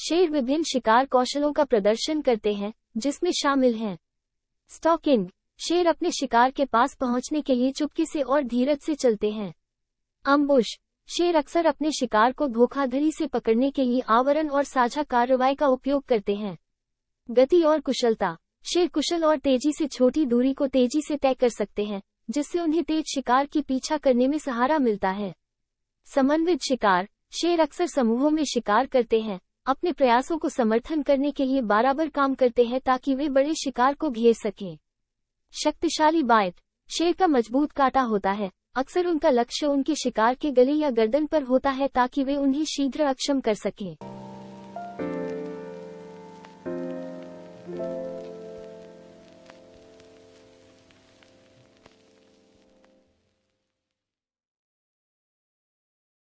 शेर विभिन्न शिकार कौशलों का प्रदर्शन करते हैं जिसमें शामिल हैं स्टॉकिंग शेर अपने शिकार के पास पहुंचने के लिए चुपके से और धीरज से चलते हैं अम्बुश शेर अक्सर अपने शिकार को धोखाधड़ी से पकड़ने के लिए आवरण और साझा कार्रवाई का उपयोग करते हैं गति और कुशलता शेर कुशल और तेजी से छोटी दूरी को तेजी से तय कर सकते हैं जिससे उन्हें तेज शिकार की पीछा करने में सहारा मिलता है समन्वित शिकार शेर अक्सर समूहों में शिकार करते हैं अपने प्रयासों को समर्थन करने के लिए बराबर काम करते हैं ताकि वे बड़े शिकार को घेर सकें शक्तिशाली बाइट शेर का मजबूत काटा होता है अक्सर उनका लक्ष्य उनके शिकार के गले या गर्दन पर होता है ताकि वे उन्हें शीघ्र अक्षम कर सकें